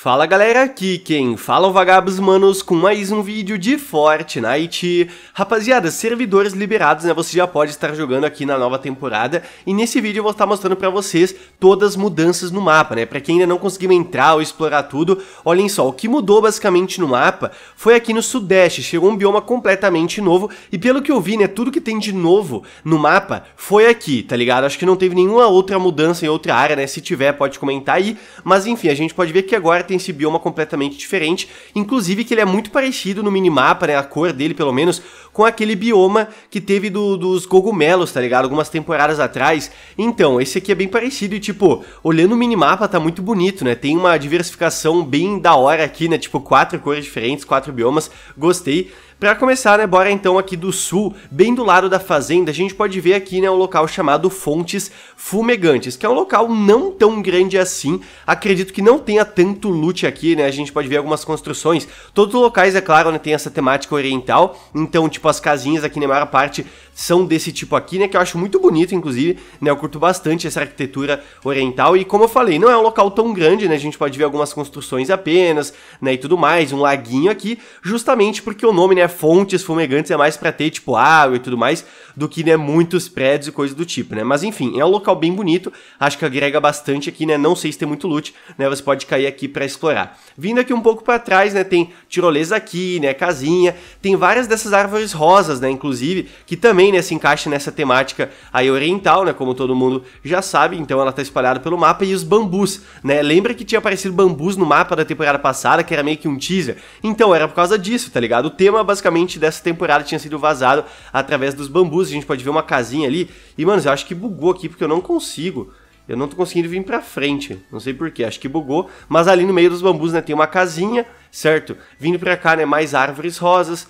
Fala galera, aqui quem fala é o Vagabos Manos com mais um vídeo de Fortnite. Rapaziada, servidores liberados, né, você já pode estar jogando aqui na nova temporada e nesse vídeo eu vou estar mostrando pra vocês todas as mudanças no mapa, né, pra quem ainda não conseguiu entrar ou explorar tudo, olhem só, o que mudou basicamente no mapa foi aqui no sudeste, chegou um bioma completamente novo e pelo que eu vi, né, tudo que tem de novo no mapa foi aqui, tá ligado? Acho que não teve nenhuma outra mudança em outra área, né, se tiver pode comentar aí, mas enfim, a gente pode ver que agora tem esse bioma completamente diferente, inclusive que ele é muito parecido no minimapa, né, a cor dele pelo menos, com aquele bioma que teve do, dos cogumelos, tá ligado? Algumas temporadas atrás. Então, esse aqui é bem parecido e tipo, olhando o minimapa tá muito bonito, né? Tem uma diversificação bem da hora aqui, né? Tipo, quatro cores diferentes, quatro biomas. Gostei. Para começar, né, bora então aqui do sul, bem do lado da fazenda, a gente pode ver aqui, né, um local chamado Fontes Fumegantes, que é um local não tão grande assim, acredito que não tenha tanto loot aqui, né, a gente pode ver algumas construções, todos os locais, é claro, né, tem essa temática oriental, então, tipo, as casinhas aqui na né, maior parte são desse tipo aqui, né, que eu acho muito bonito, inclusive, né, eu curto bastante essa arquitetura oriental, e como eu falei, não é um local tão grande, né, a gente pode ver algumas construções apenas, né, e tudo mais, um laguinho aqui, justamente porque o nome, né, fontes fumegantes é mais para ter, tipo, água e tudo mais, do que, né, muitos prédios e coisas do tipo, né? Mas enfim, é um local bem bonito, acho que agrega bastante aqui, né? Não sei se tem muito loot, né? Você pode cair aqui para explorar. Vindo aqui um pouco para trás, né, tem tirolesa aqui, né, casinha, tem várias dessas árvores rosas, né, inclusive, que também, né, se encaixa nessa temática aí oriental, né, como todo mundo já sabe, então ela tá espalhada pelo mapa e os bambus, né? Lembra que tinha aparecido bambus no mapa da temporada passada, que era meio que um teaser? Então era por causa disso, tá ligado? O tema basicamente dessa temporada tinha sido vazado através dos bambus. A gente pode ver uma casinha ali. E, mano, eu acho que bugou aqui porque eu não consigo. Eu não tô conseguindo vir pra frente, não sei porquê, acho que bugou. Mas ali no meio dos bambus, né, tem uma casinha, certo? Vindo pra cá, né, mais árvores rosas,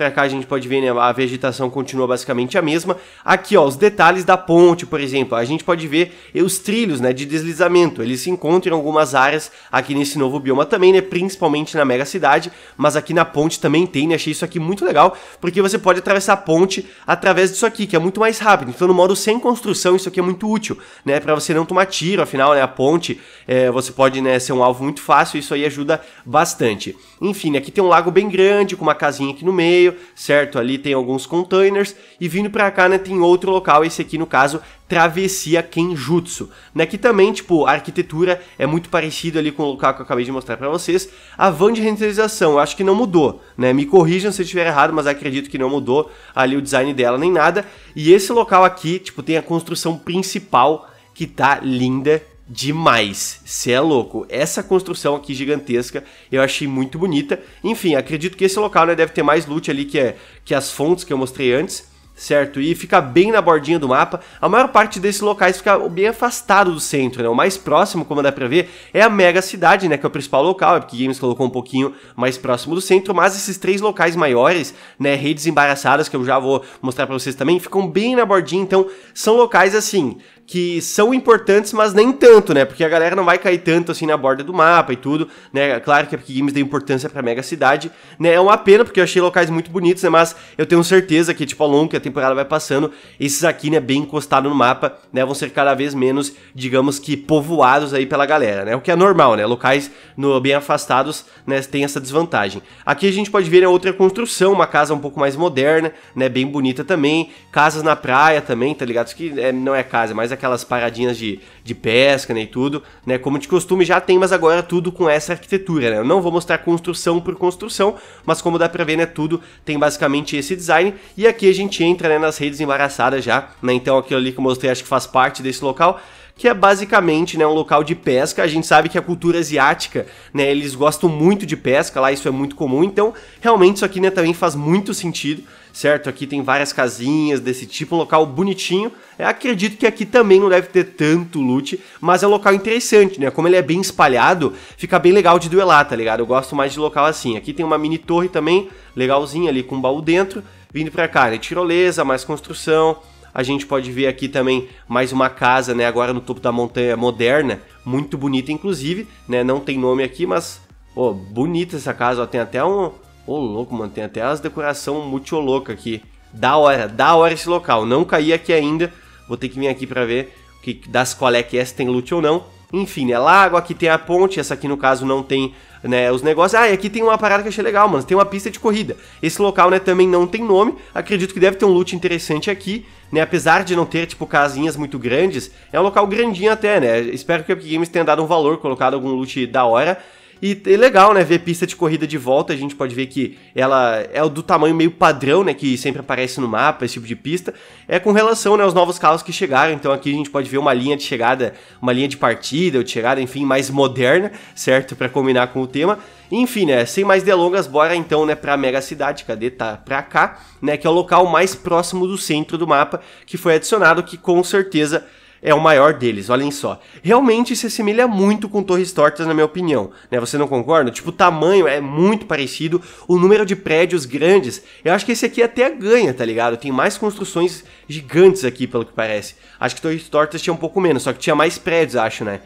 Pra cá a gente pode ver, né, a vegetação continua basicamente a mesma. Aqui, ó, os detalhes da ponte, por exemplo, a gente pode ver eh, os trilhos, né, de deslizamento. Eles se encontram em algumas áreas aqui nesse novo bioma também, né, principalmente na mega cidade, mas aqui na ponte também tem, né, achei isso aqui muito legal, porque você pode atravessar a ponte através disso aqui, que é muito mais rápido. Então, no modo sem construção, isso aqui é muito útil, né, para você não tomar tiro, afinal, né, a ponte, é, você pode, né, ser um alvo muito fácil, isso aí ajuda bastante. Enfim, né, aqui tem um lago bem grande, com uma casinha aqui no meio, meio, certo? Ali tem alguns containers e vindo para cá, né, tem outro local, esse aqui no caso, Travessia Kenjutsu, né, que também, tipo, a arquitetura é muito parecida ali com o local que eu acabei de mostrar para vocês. A van de renderização, eu acho que não mudou, né? Me corrijam se eu estiver errado, mas acredito que não mudou ali o design dela nem nada. E esse local aqui, tipo, tem a construção principal que tá linda demais. Você é louco. Essa construção aqui gigantesca eu achei muito bonita. Enfim, acredito que esse local né, deve ter mais loot ali que, é, que as fontes que eu mostrei antes. Certo? E fica bem na bordinha do mapa. A maior parte desses locais fica bem afastado do centro, né? O mais próximo, como dá pra ver, é a mega cidade, né? Que é o principal local. É porque Games colocou um pouquinho mais próximo do centro. Mas esses três locais maiores, né? Redes embaraçadas, que eu já vou mostrar pra vocês também, ficam bem na bordinha. Então, são locais assim que são importantes, mas nem tanto, né? Porque a galera não vai cair tanto assim na borda do mapa e tudo, né? Claro que a Epic Games dá importância pra mega cidade, né? É uma pena, porque eu achei locais muito bonitos, né? Mas eu tenho certeza que, tipo, ao longo que a temporada vai passando, esses aqui, né, bem encostados no mapa, né, vão ser cada vez menos, digamos que, povoados aí pela galera, né? O que é normal, né? Locais no, bem afastados, né, tem essa desvantagem. Aqui a gente pode ver né, outra construção, uma casa um pouco mais moderna, né? Bem bonita também, casas na praia também, tá ligado? Isso aqui é, não é casa, mas é aquelas paradinhas de, de pesca né, e tudo, né? Como de costume já tem, mas agora tudo com essa arquitetura, né? Eu não vou mostrar construção por construção, mas como dá pra ver, né? Tudo tem basicamente esse design. E aqui a gente entra né, nas redes embaraçadas já, né? Então aquilo ali que eu mostrei acho que faz parte desse local que é basicamente né, um local de pesca. A gente sabe que a cultura asiática, né, eles gostam muito de pesca, lá isso é muito comum, então realmente isso aqui né, também faz muito sentido certo? Aqui tem várias casinhas desse tipo, um local bonitinho. Eu é, acredito que aqui também não deve ter tanto loot, mas é um local interessante, né? Como ele é bem espalhado, fica bem legal de duelar, tá ligado? Eu gosto mais de local assim. Aqui tem uma mini torre também, legalzinha ali, com um baú dentro. Vindo pra cá, né? Tirolesa, mais construção. A gente pode ver aqui também mais uma casa, né? Agora no topo da montanha moderna, muito bonita inclusive, né? Não tem nome aqui, mas... Pô, bonita essa casa, ó, tem até um, Ô, louco, mano, tem até as decoração muito louca aqui. Da hora, da hora esse local. Não caí aqui ainda. Vou ter que vir aqui pra ver que, das qual é que é, se tem loot ou não. Enfim, né? Lago, aqui tem a ponte, essa aqui no caso não tem né, os negócios. Ah, e aqui tem uma parada que eu achei legal, mano. Tem uma pista de corrida. Esse local, né, também não tem nome. Acredito que deve ter um loot interessante aqui, né? Apesar de não ter, tipo, casinhas muito grandes, é um local grandinho até, né? Espero que o Epic Games tenha dado um valor, colocado algum loot da hora. E é legal, né, ver pista de corrida de volta, a gente pode ver que ela é do tamanho meio padrão, né, que sempre aparece no mapa, esse tipo de pista, é com relação, né, aos novos carros que chegaram, então aqui a gente pode ver uma linha de chegada, uma linha de partida, ou de chegada, enfim, mais moderna, certo, para combinar com o tema, enfim, né, sem mais delongas, bora então, né, pra mega cidade, cadê? Tá pra cá, né, que é o local mais próximo do centro do mapa, que foi adicionado, que com certeza é o maior deles, olhem só. Realmente se assemelha muito com Torres Tortas, na minha opinião. Né? Você não concorda? Tipo, o tamanho é muito parecido, o número de prédios grandes. Eu acho que esse aqui até ganha, tá ligado? Tem mais construções gigantes aqui, pelo que parece. Acho que Torres Tortas tinha um pouco menos, só que tinha mais prédios, acho, né?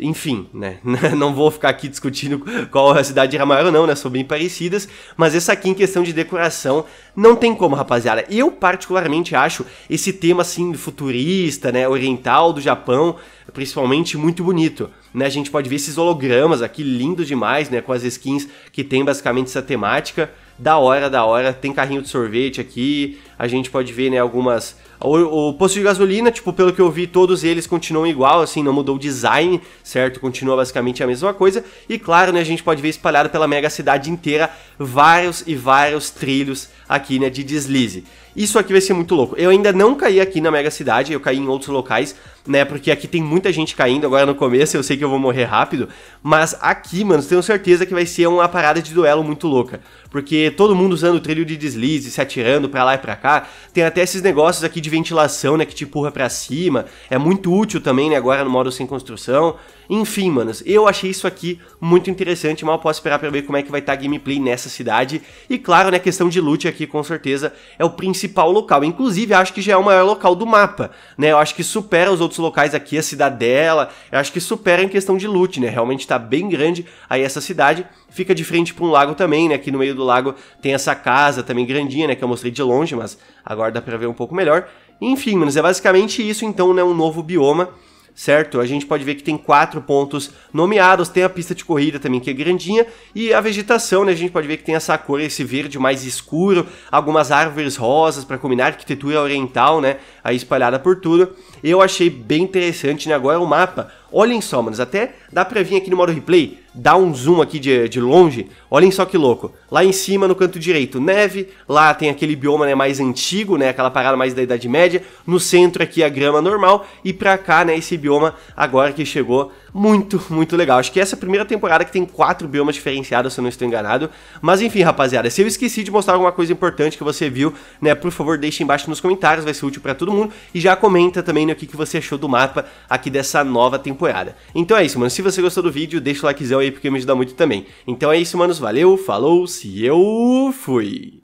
enfim, né? Não vou ficar aqui discutindo qual a cidade era maior ou não, né? São bem parecidas, mas essa aqui em questão de decoração não tem como, rapaziada. Eu particularmente acho esse tema assim futurista, né, oriental do Japão, principalmente muito bonito, né? A gente pode ver esses hologramas aqui lindos demais, né, com as skins que tem basicamente essa temática. Da hora, da hora, tem carrinho de sorvete aqui, a gente pode ver, né, algumas... O, o, posto de gasolina, tipo, pelo que eu vi, todos eles continuam igual, assim, não mudou o design, certo? Continua basicamente a mesma coisa. E claro, né, a gente pode ver espalhado pela mega cidade inteira vários e vários trilhos aqui, né, de deslize. Isso aqui vai ser muito louco. Eu ainda não caí aqui na mega cidade, eu caí em outros locais, né? Porque aqui tem muita gente caindo agora no começo, eu sei que eu vou morrer rápido, mas aqui, mano, tenho certeza que vai ser uma parada de duelo muito louca, porque todo mundo usando o trilho de deslize, se atirando para lá e para cá, Tá? Tem até esses negócios aqui de ventilação, né, que te empurra para cima. É muito útil também, né, agora no modo sem construção. Enfim, manos, eu achei isso aqui muito interessante, mal posso esperar para ver como é que vai estar tá a gameplay nessa cidade. E claro, né, questão de loot aqui com certeza é o principal local. Inclusive, acho que já é o maior local do mapa, né? Eu acho que supera os outros locais aqui, a cidadela, eu acho que supera em questão de loot, né? Realmente tá bem grande aí essa cidade fica de frente para um lago também, né? Aqui no meio do lago tem essa casa também grandinha, né? Que eu mostrei de longe, mas agora dá para ver um pouco melhor. Enfim, mas é basicamente isso então, né? Um novo bioma certo? A gente pode ver que tem quatro pontos nomeados, tem a pista de corrida também, que é grandinha, e a vegetação, né? A gente pode ver que tem essa cor, esse verde mais escuro, algumas árvores rosas para combinar arquitetura oriental, né? Aí espalhada por tudo. Eu achei bem interessante, né? Agora o mapa. Olhem só, manos, até dá pra vir aqui no modo replay, dar um zoom aqui de, de longe. Olhem só que louco. Lá em cima, no canto direito, neve. Lá tem aquele bioma né, mais antigo, né, aquela parada mais da Idade Média. No centro aqui a grama normal. E pra cá, né, esse bioma agora que chegou muito, muito legal. Acho que essa é a primeira temporada que tem quatro biomas diferenciados, se eu não estou enganado. Mas enfim, rapaziada, se eu esqueci de mostrar alguma coisa importante que você viu, né, por favor, deixe embaixo nos comentários, vai ser útil para todo mundo. E já comenta também né, o que você achou do mapa aqui dessa nova temporada temporada. Então é isso, mano. Se você gostou do vídeo, deixa o likezão aí porque me ajuda muito também. Então é isso, manos. Valeu, falou, se eu fui!